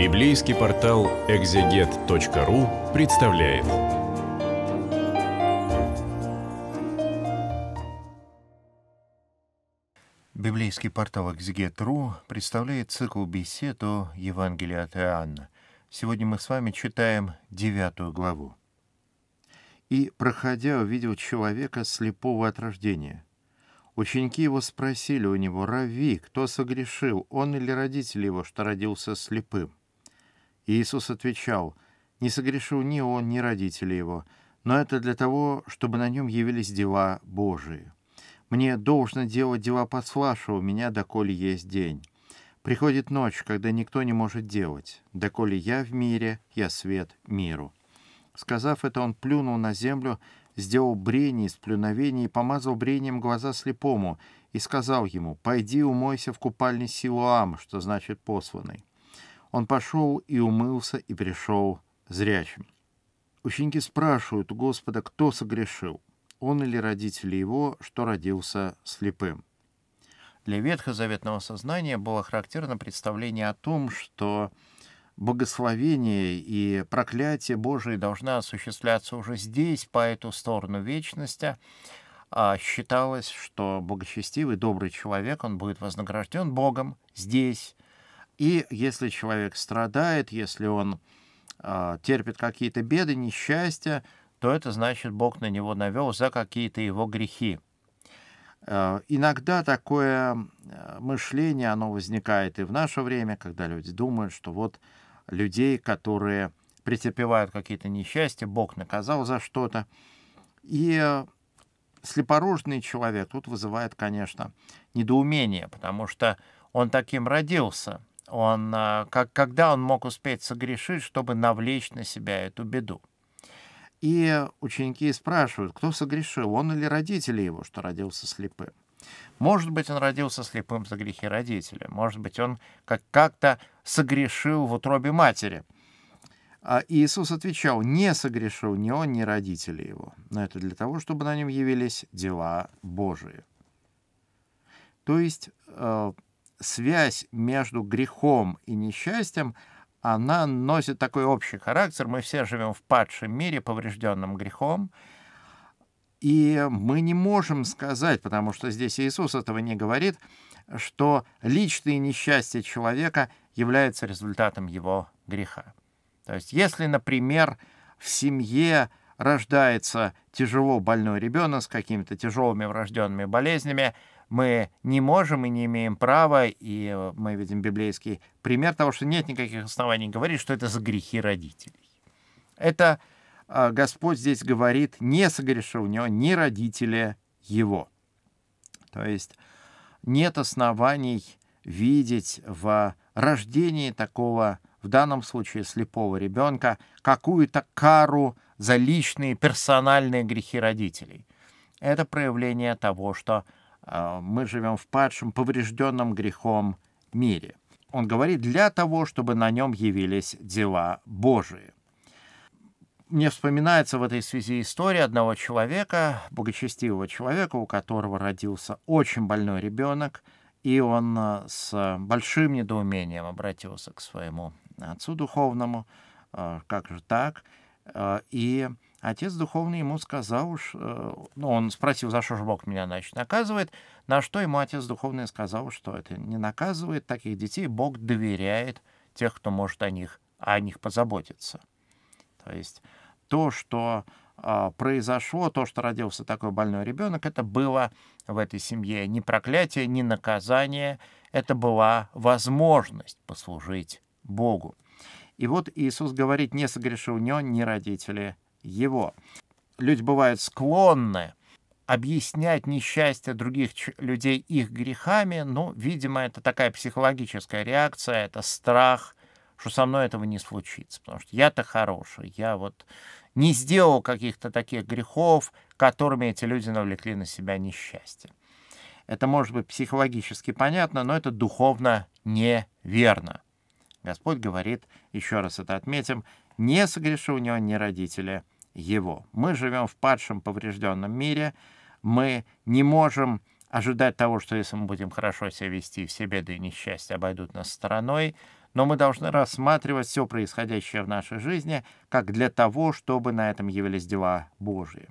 Библейский портал экзегет.ру представляет. Библейский портал экзегет.ру представляет цикл бесед о Евангелии от Иоанна. Сегодня мы с вами читаем девятую главу. «И, проходя, увидел человека слепого от рождения. Ученики его спросили у него, «Рави, кто согрешил, он или родители его, что родился слепым?» Иисус отвечал, «Не согрешил ни он, ни родители его, но это для того, чтобы на нем явились дела Божии. Мне должно делать дела послаша меня, доколе есть день. Приходит ночь, когда никто не может делать. Доколе я в мире, я свет миру». Сказав это, он плюнул на землю, сделал брение из плюновения и помазал брением глаза слепому, и сказал ему, «Пойди умойся в купальне Силуам», что значит «посланный». Он пошел и умылся, и пришел зрячим. Ученики спрашивают у Господа, кто согрешил, он или родители его, что родился слепым. Для ветхозаветного сознания было характерно представление о том, что богословение и проклятие Божие должна осуществляться уже здесь, по эту сторону вечности, а считалось, что благочестивый, добрый человек, он будет вознагражден Богом здесь, и если человек страдает, если он э, терпит какие-то беды, несчастья, то это значит, Бог на него навел за какие-то его грехи. Э, иногда такое мышление, оно возникает и в наше время, когда люди думают, что вот людей, которые претерпевают какие-то несчастья, Бог наказал за что-то. И э, слепорожный человек тут вызывает, конечно, недоумение, потому что он таким родился он, э, как, когда он мог успеть согрешить, чтобы навлечь на себя эту беду. И ученики спрашивают, кто согрешил, он или родители его, что родился слепым. Может быть, он родился слепым за грехи родителя. Может быть, он как- как-то согрешил в утробе матери. А Иисус отвечал, не согрешил ни он, ни родители его. Но это для того, чтобы на нем явились дела Божии. То есть э, связь между грехом и несчастьем, она носит такой общий характер. Мы все живем в падшем мире, поврежденном грехом. И мы не можем сказать, потому что здесь Иисус этого не говорит, что личные несчастья человека являются результатом его греха. То есть если, например, в семье рождается тяжело больной ребенок с какими-то тяжелыми врожденными болезнями, мы не можем и не имеем права, и э, мы видим библейский пример того, что нет никаких оснований говорить, что это за грехи родителей. Это э, Господь здесь говорит, не согрешил у него ни родители его. То есть нет оснований видеть в рождении такого, в данном случае слепого ребенка, какую-то кару за личные персональные грехи родителей. Это проявление того, что Э, мы живем в падшем, поврежденном грехом мире. Он говорит, для того, чтобы на нем явились дела Божии. Мне вспоминается в этой связи история одного человека, благочестивого человека, у которого родился очень больной ребенок, и он э, с большим недоумением обратился к своему отцу духовному, э, как же так, и Отец духовный ему сказал э, ну, он спросил, за что же Бог меня, значит, наказывает, на что ему отец духовный сказал, что это не наказывает таких детей, Бог доверяет тех, кто может о них, о них позаботиться. То есть то, что а, произошло, то, что родился такой больной ребенок, это было в этой семье не проклятие, не наказание, это была возможность послужить Богу. И вот Иисус говорит, не согрешил ни он, ни родители его. Люди бывают склонны объяснять несчастье других людей их грехами, но, видимо, это такая психологическая реакция, это страх, что со мной этого не случится, потому что я-то хороший, я вот не сделал каких-то таких грехов, которыми эти люди навлекли на себя несчастье. Это может быть психологически понятно, но это духовно неверно. Господь говорит, еще раз это отметим, не согрешу у него ни родители его. Мы живем в падшем, поврежденном мире. Мы не можем ожидать того, что если мы будем хорошо себя вести, все беды и несчастья обойдут нас стороной. Но мы должны рассматривать все происходящее в нашей жизни как для того, чтобы на этом явились дела Божьи.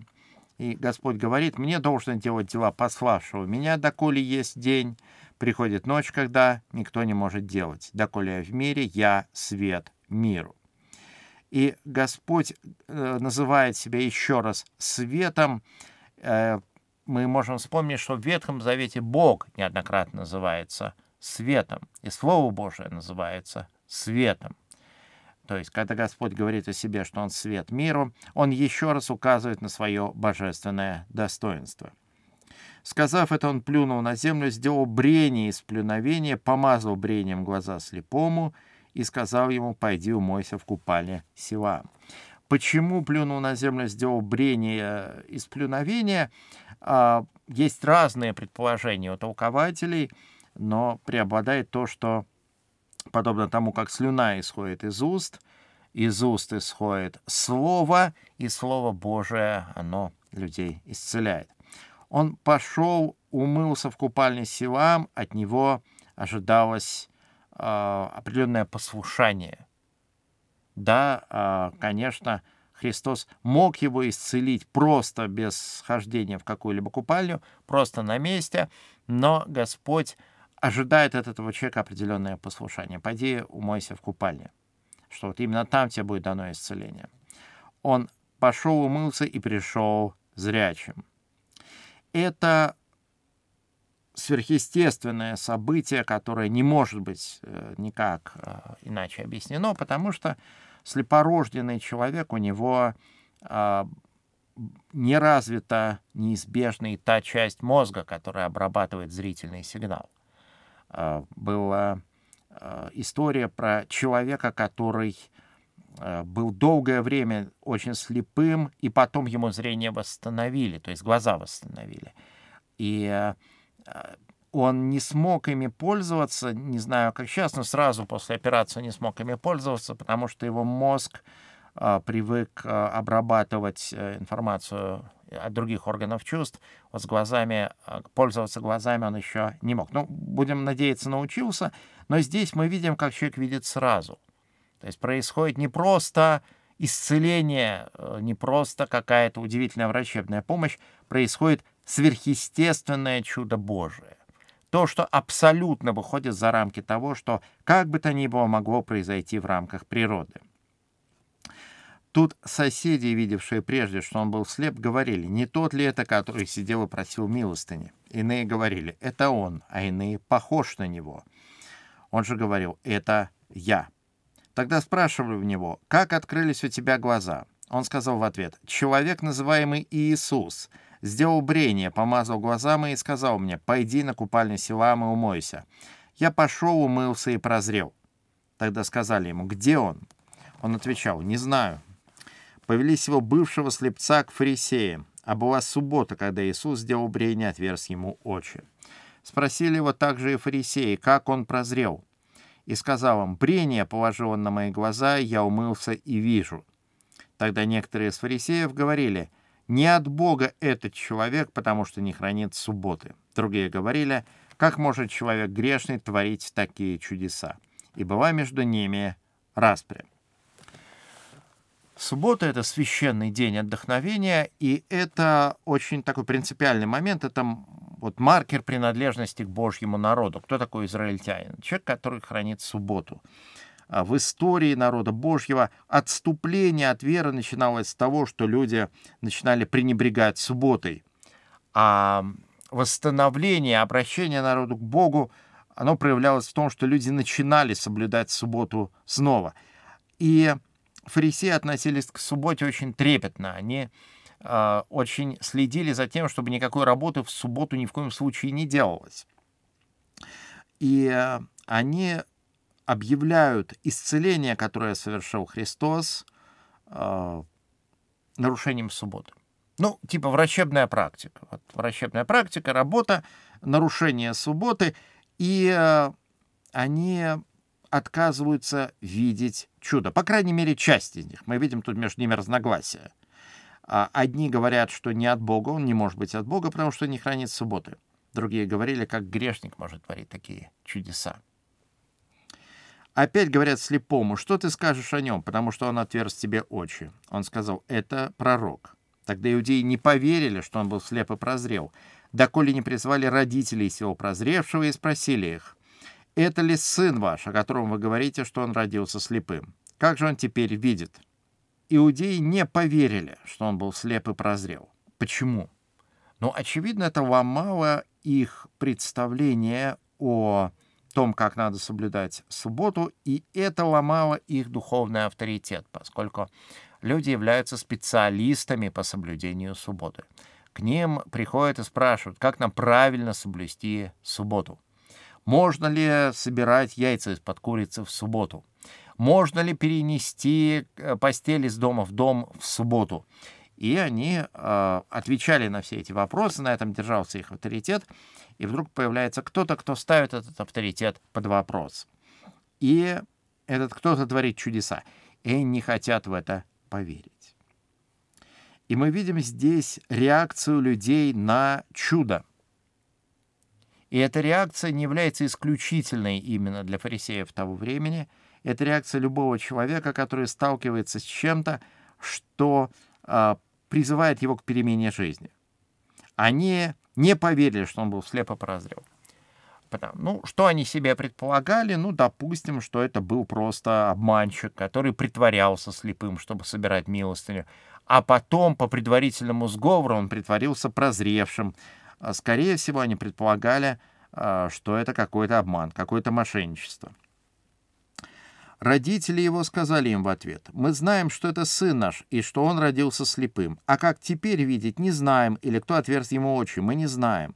И Господь говорит, мне должен делать дела пославшего меня, доколе есть день. Приходит ночь, когда никто не может делать. Доколе я в мире, я свет миру. И Господь э, называет себя еще раз светом. Э, мы можем вспомнить, что в Ветхом Завете Бог неоднократно называется светом, и Слово Божие называется светом. То есть, когда Господь говорит о себе, что Он свет миру, Он еще раз указывает на свое божественное достоинство. Сказав это, он плюнул на землю, сделал брение из плюновения, помазал брением глаза слепому — и сказал ему «пойди умойся в купальне Силам». Почему плюнул на землю, сделал брение из плюновения? А, есть разные предположения у толкователей, но преобладает то, что подобно тому, как слюна исходит из уст, из уст исходит слово, и слово Божие, оно людей исцеляет. Он пошел, умылся в купальне Силам, от него ожидалось а, определенное послушание. Да, а, конечно, Христос мог его исцелить просто без схождения в какую-либо купальню, просто на месте, но Господь ожидает от этого человека определенное послушание. Пойди умойся в купальне, что вот именно там тебе будет дано исцеление. Он пошел умылся и пришел зрячим. Это сверхъестественное событие, которое не может быть э, никак э, иначе объяснено, потому что слепорожденный человек, у него а, не развита неизбежно та часть мозга, которая обрабатывает зрительный сигнал. А, была а, история про человека, который был долгое время очень слепым, и потом ему зрение восстановили, то есть глаза восстановили. И Э, он не смог ими пользоваться, не знаю, как сейчас, но сразу после операции не смог ими пользоваться, потому что его мозг э, привык э, обрабатывать информацию от других органов чувств. Вот с глазами, пользоваться глазами он еще не мог. Ну, будем надеяться, научился. Но здесь мы видим, как человек видит сразу. То есть происходит не просто исцеление, не просто какая-то удивительная врачебная помощь, происходит сверхъестественное чудо Божие. То, что абсолютно выходит за рамки того, что как бы то ни было могло произойти в рамках природы. Тут соседи, видевшие прежде, что он был слеп, говорили, не тот ли это, который сидел и просил милостыни. Иные говорили, это он, а иные похож на него. Он же говорил, это я. Тогда спрашивали у него, как открылись у тебя глаза? Он сказал в ответ, человек, называемый Иисус, — сделал брение, помазал глаза мои и сказал мне, «Пойди на купальню Силам и умойся». Я пошел, умылся и прозрел. Тогда сказали ему, «Где он?» Он отвечал, «Не знаю». Повели его бывшего слепца к фарисеям, а была суббота, когда Иисус сделал брение, отверз ему очи. Спросили его также и фарисеи, как он прозрел. И сказал им, «Брение положил он на мои глаза, я умылся и вижу». Тогда некоторые из фарисеев говорили, не от Бога этот человек, потому что не хранит субботы. Другие говорили, как может человек грешный творить такие чудеса? И была между ними распря. Суббота — это священный день отдохновения, и это очень такой принципиальный момент, это вот маркер принадлежности к Божьему народу. Кто такой израильтянин? Человек, который хранит субботу. А, в истории народа Божьего отступление от веры начиналось с того, что люди начинали пренебрегать субботой. А восстановление, обращение народа к Богу, оно проявлялось в том, что люди начинали соблюдать субботу снова. И фарисеи относились к субботе очень трепетно. Они а, очень следили за тем, чтобы никакой работы в субботу ни в коем случае не делалось. И а, они объявляют исцеление, которое совершил Христос, э, нарушением субботы. Ну, типа врачебная практика. Вот, врачебная практика, работа, нарушение субботы, и э, они отказываются видеть чудо. По крайней мере, часть из них. Мы видим тут между ними разногласия. А, одни говорят, что не от Бога, он не может быть от Бога, потому что не хранит субботы. Другие говорили, как грешник может творить такие чудеса. Опять говорят слепому, что ты скажешь о нем, потому что он отверз тебе очи. Он сказал, это пророк. Тогда иудеи не поверили, что он был слеп и прозрел, доколе не призвали родителей сего прозревшего и спросили их, это ли сын ваш, о котором вы говорите, что он родился слепым? Как же он теперь видит? Иудеи не поверили, что он был слеп и прозрел. Почему? Ну, очевидно, это ломало их представление о том, как надо соблюдать субботу, и это ломало их духовный авторитет, поскольку люди являются специалистами по соблюдению субботы. К ним приходят и спрашивают, как нам правильно соблюсти субботу. Можно ли собирать яйца из-под курицы в субботу? Можно ли перенести э, постель из дома в дом в субботу? И они э, отвечали на все эти вопросы, на этом держался их авторитет. И вдруг появляется кто-то, кто ставит этот авторитет под вопрос. И этот кто-то творит чудеса. И они не хотят в это поверить. И мы видим здесь реакцию людей на чудо. И эта реакция не является исключительной именно для фарисеев того времени. Это реакция любого человека, который сталкивается с чем-то, что а, призывает его к перемене жизни. Они не поверили, что он был слепо прозрел. Ну, что они себе предполагали? Ну, допустим, что это был просто обманщик, который притворялся слепым, чтобы собирать милостыню. А потом, по предварительному сговору, он притворился прозревшим. А, скорее всего, они предполагали, а, что это какой-то обман, какое-то мошенничество. Родители его сказали им в ответ, «Мы знаем, что это сын наш, и что он родился слепым, а как теперь видеть, не знаем, или кто отверст ему очи, мы не знаем.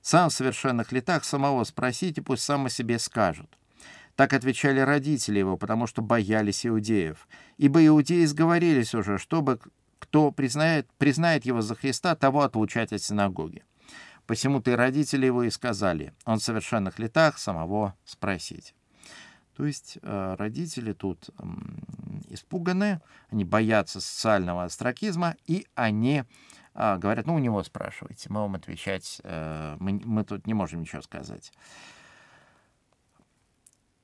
Сам в совершенных летах самого спросите, пусть сам о себе скажут». Так отвечали родители его, потому что боялись иудеев. Ибо иудеи сговорились уже, чтобы кто признает, признает его за Христа, того отлучать от синагоги. Посему-то и родители его и сказали, он в совершенных летах самого спросить. То есть э, родители тут испуганы, они боятся социального астракизма, и они а, говорят, ну, у него спрашивайте, мы вам отвечать, э, мы, мы тут не можем ничего сказать.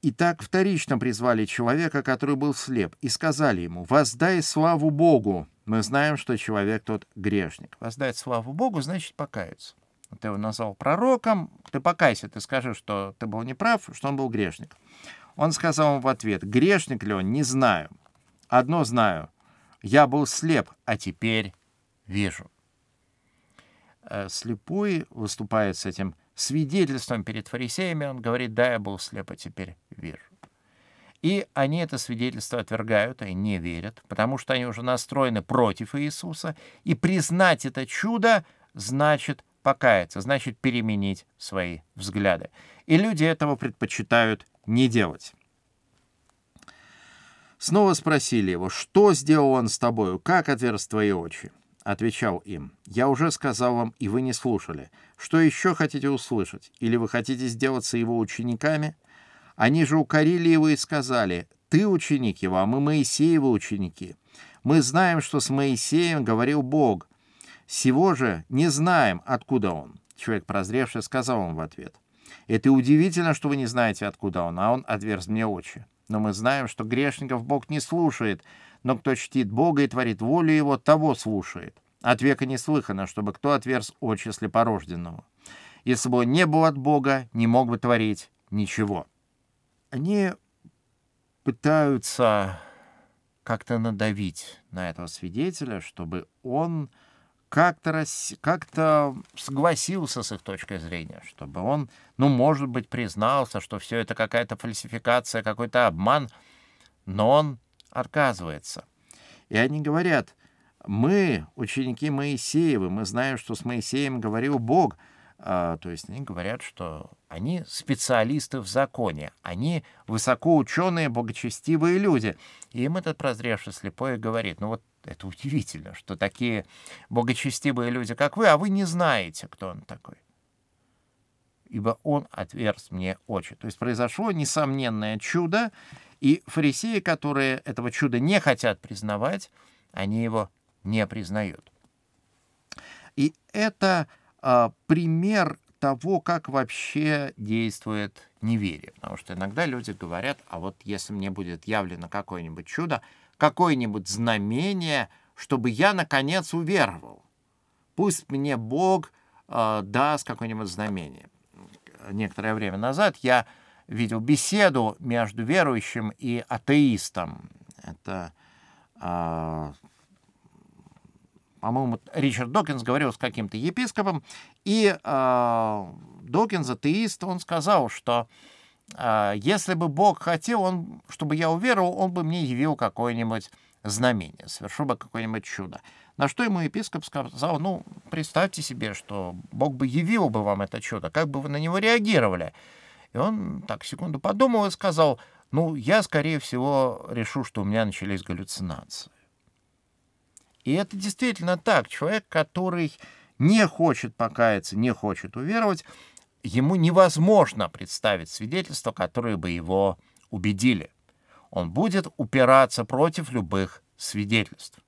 И так вторично призвали человека, который был слеп, и сказали ему, «Воздай славу Богу». Мы знаем, что человек тот грешник. Воздать славу Богу значит покаяться. Ты его назвал пророком, ты покайся, ты скажи, что ты был неправ, что он был грешник. Он сказал ему в ответ, грешник ли он, не знаю. Одно знаю, я был слеп, а теперь вижу. Э, слепой выступает с этим свидетельством перед фарисеями. Он говорит, да, я был слеп, а теперь вижу. И они это свидетельство отвергают, они не верят, потому что они уже настроены против Иисуса. И признать это чудо значит покаяться, значит переменить свои взгляды. И люди этого предпочитают не делать. Снова спросили его, что сделал он с тобою, как отверз твои очи? Отвечал им, я уже сказал вам, и вы не слушали. Что еще хотите услышать? Или вы хотите сделаться его учениками? Они же укорили его и сказали, ты ученик его, а мы Моисеевы ученики. Мы знаем, что с Моисеем говорил Бог. Сего же не знаем, откуда он. Человек, прозревший, сказал им в ответ — это удивительно, что вы не знаете, откуда он, а он отверз мне очи. Но мы знаем, что грешников Бог не слушает, но кто чтит Бога и творит волю его, того слушает. От века не слыхано, чтобы кто отверз очи слепорожденного. Если бы он не был от Бога, не мог бы творить ничего. Они пытаются как-то надавить на этого свидетеля, чтобы он как-то как, как согласился с их точкой зрения, чтобы он, ну, может быть, признался, что все это какая-то фальсификация, какой-то обман, но он отказывается. И они говорят, мы, ученики Моисеева, мы знаем, что с Моисеем говорил Бог — а, то есть они говорят, что они специалисты в законе, они высокоученые, благочестивые люди. И им этот прозревший слепой говорит, ну вот это удивительно, что такие благочестивые люди, как вы, а вы не знаете, кто он такой. Ибо он отверз мне очи. То есть произошло несомненное чудо, и фарисеи, которые этого чуда не хотят признавать, они его не признают. И это а, пример того, как вообще действует неверие. Потому что иногда люди говорят, а вот если мне будет явлено какое-нибудь чудо, какое-нибудь знамение, чтобы я, наконец, уверовал. Пусть мне Бог э, даст какое-нибудь знамение. Некоторое время назад я видел беседу между верующим и атеистом. Это э, по-моему, Ричард Докинс говорил с каким-то епископом, и э, Докинс, атеист, он сказал, что э, если бы Бог хотел, он, чтобы я уверовал, он бы мне явил какое-нибудь знамение, совершил бы какое-нибудь чудо. На что ему епископ сказал, ну, представьте себе, что Бог бы явил бы вам это чудо, как бы вы на него реагировали? И он так секунду подумал и сказал, ну, я, скорее всего, решу, что у меня начались галлюцинации. И это действительно так. Человек, который не хочет покаяться, не хочет уверовать, ему невозможно представить свидетельство, которое бы его убедили. Он будет упираться против любых свидетельств.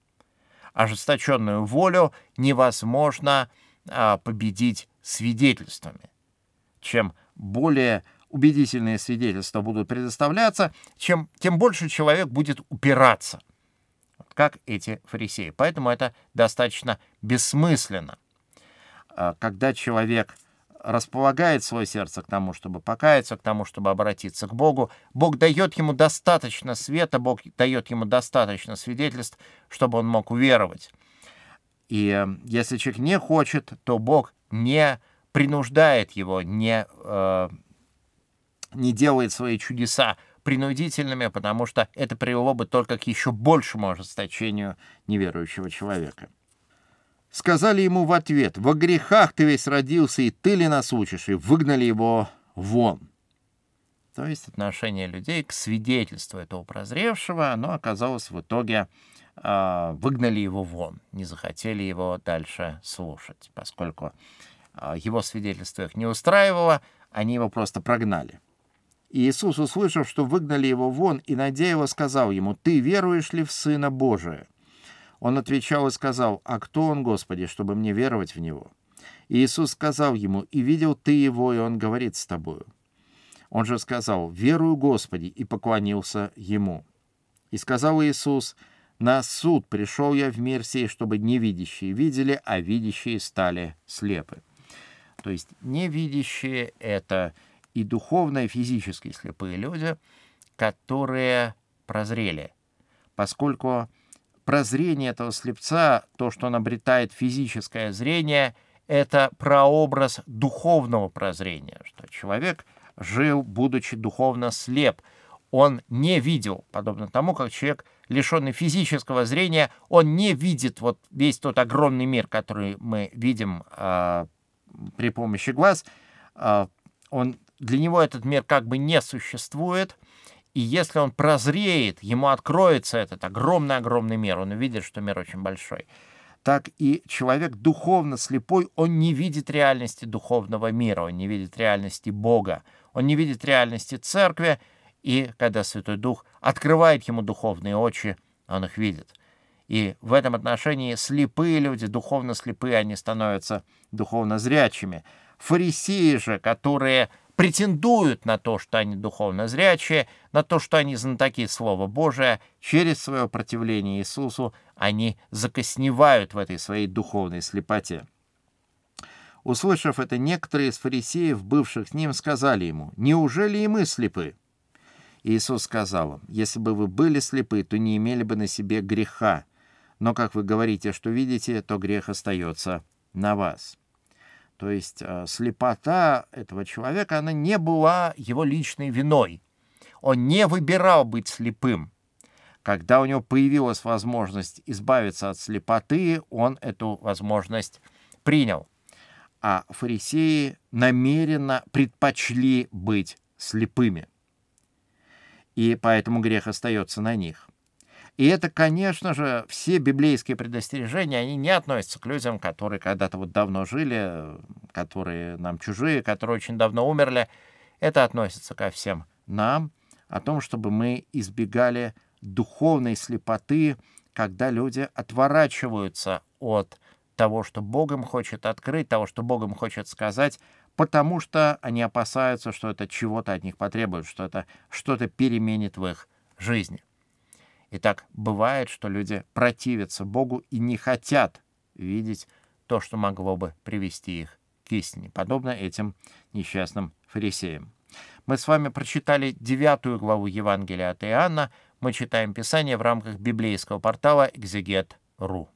Ожесточенную волю невозможно а, победить свидетельствами. Чем более убедительные свидетельства будут предоставляться, чем, тем больше человек будет упираться – как эти фарисеи. Поэтому это достаточно бессмысленно. А, когда человек располагает свое сердце к тому, чтобы покаяться, к тому, чтобы обратиться к Богу. Бог дает ему достаточно света, Бог дает ему достаточно свидетельств, чтобы он мог уверовать. И э, если человек не хочет, то Бог не принуждает его, не, э, не делает свои чудеса принудительными, потому что это привело бы только к еще большему ожесточению неверующего человека. Сказали ему в ответ, «Во грехах ты весь родился, и ты ли нас учишь?» И выгнали его вон. То есть отношение людей к свидетельству этого прозревшего, оно оказалось в итоге э, выгнали его вон, не захотели его дальше слушать, поскольку э, его свидетельство их не устраивало, они его просто прогнали. И Иисус, услышав, что выгнали его вон, и, найдя его, сказал ему, «Ты веруешь ли в Сына Божия?» Он отвечал и сказал, «А кто он, Господи, чтобы мне веровать в Него?» И Иисус сказал ему, «И видел ты его, и он говорит с тобою». Он же сказал, «Верую, Господи», и поклонился ему. И сказал Иисус, «На суд пришел я в мир сей, чтобы невидящие видели, а видящие стали слепы». То есть невидящие — это и духовно, и физически слепые люди, которые прозрели. Поскольку прозрение этого слепца, то, что он обретает физическое зрение, это прообраз духовного прозрения, что человек жил, будучи духовно слеп. Он не видел, подобно тому, как человек, лишенный физического зрения, он не видит вот весь тот огромный мир, который мы видим э, при помощи глаз. Э, он для него этот мир как бы не существует, и если он прозреет, ему откроется этот огромный-огромный мир, он увидит, что мир очень большой, так и человек духовно слепой, он не видит реальности духовного мира, он не видит реальности Бога, он не видит реальности церкви, и когда Святой Дух открывает ему духовные очи, он их видит. И в этом отношении слепые люди, духовно слепые, они становятся духовно зрячими. Фарисеи же, которые претендуют на то, что они духовно зрячие, на то, что они знатоки Слова Божия, через свое противление Иисусу они закосневают в этой своей духовной слепоте. Услышав это, некоторые из фарисеев, бывших с ним, сказали ему, «Неужели и мы слепы?» Иисус сказал им, «Если бы вы были слепы, то не имели бы на себе греха, но как вы говорите, что видите, то грех остается на вас». То есть э, слепота этого человека, она не была его личной виной. Он не выбирал быть слепым. Когда у него появилась возможность избавиться от слепоты, он эту возможность принял. А фарисеи намеренно предпочли быть слепыми. И поэтому грех остается на них. И это, конечно же, все библейские предостережения, они не относятся к людям, которые когда-то вот давно жили, которые нам чужие, которые очень давно умерли. Это относится ко всем нам, о том, чтобы мы избегали духовной слепоты, когда люди отворачиваются от того, что Бог им хочет открыть, того, что Бог им хочет сказать, потому что они опасаются, что это чего-то от них потребует, что это что-то переменит в их жизни. Итак, бывает, что люди противятся Богу и не хотят видеть то, что могло бы привести их к истине, подобно этим несчастным фарисеям. Мы с вами прочитали девятую главу Евангелия от Иоанна. Мы читаем Писание в рамках библейского портала «Экзегет.ру».